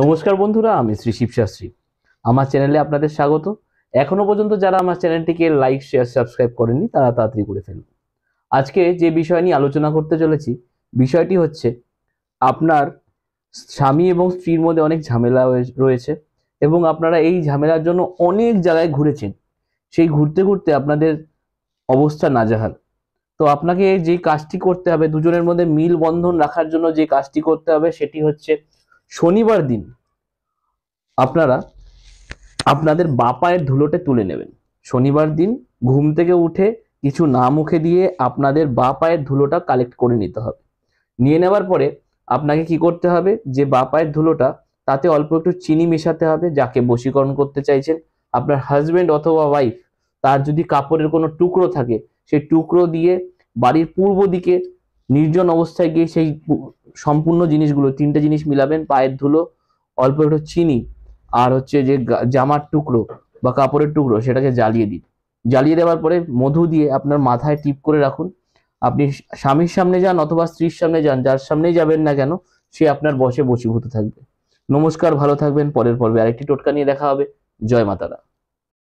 নমস্কার বন্ধুরা আমি শ্রী শিবশাস্ত্রী আমার চ্যানেলে আপনাদের স্বাগত এখনো পর্যন্ত যারা আমার চ্যানেলটিকে লাইক শেয়ার সাবস্ক্রাইব করেননি তারা তাড়াতাড়ি করে ফেলুন আজকে যে বিষয় নিয়ে আলোচনা করতে চলেছি বিষয়টি হচ্ছে আপনার স্বামী এবং স্ত্রীর মধ্যে অনেক ঝামেলা রয়েছে এবং আপনারা এই ঝামেলার জন্য অনেক জায়গায় ঘুরেছেন সেই ঘুরতে ঘুরতে আপনাদের অবস্থা নাজাহাল তো আপনাকে যে কাজটি করতে হবে দুজনের মধ্যে মিল বন্ধন রাখার জন্য যে কাজটি করতে হবে সেটি হচ্ছে শনিবার দিন আপনারা আপনাদের বাপায়ের ধুলোটা তুলে নেবেন শনিবার দিন ঘুম থেকে উঠে কিছু না মুখে দিয়ে আপনাদের বা পায়ের ধুলোটা কালেক্ট করে নিতে হবে নিয়ে নেওয়ার পরে আপনাকে কি করতে হবে যে বা পায়ের ধুলোটা তাতে অল্প একটু চিনি মেশাতে হবে যাকে বশীকরণ করতে চাইছেন আপনার হাজব্যান্ড অথবা ওয়াইফ তার যদি কাপড়ের কোনো টুকরো থাকে সেই টুকরো দিয়ে বাড়ির পূর্ব দিকে নির্জন অবস্থায় গিয়ে সেই সম্পূর্ণ জিনিসগুলো তিনটে জিনিস মিলাবেন পায়ের ধুলো অল্প একটু চিনি আর হচ্ছে যে জামার টুকরো বা কাপড়ের টুকরো সেটাকে জ্বালিয়ে দিন জ্বালিয়ে দেওয়ার পরে মধু দিয়ে আপনার মাথায় টিপ করে রাখুন আপনি স্বামীর সামনে যান অথবা স্ত্রীর সামনে যান যার সামনেই যাবেন না কেন সে আপনার বসে বসীভূত থাকবে নমস্কার ভালো থাকবেন পরের পর্বে আরেকটি টোটকা নিয়ে দেখা হবে জয় মাতারা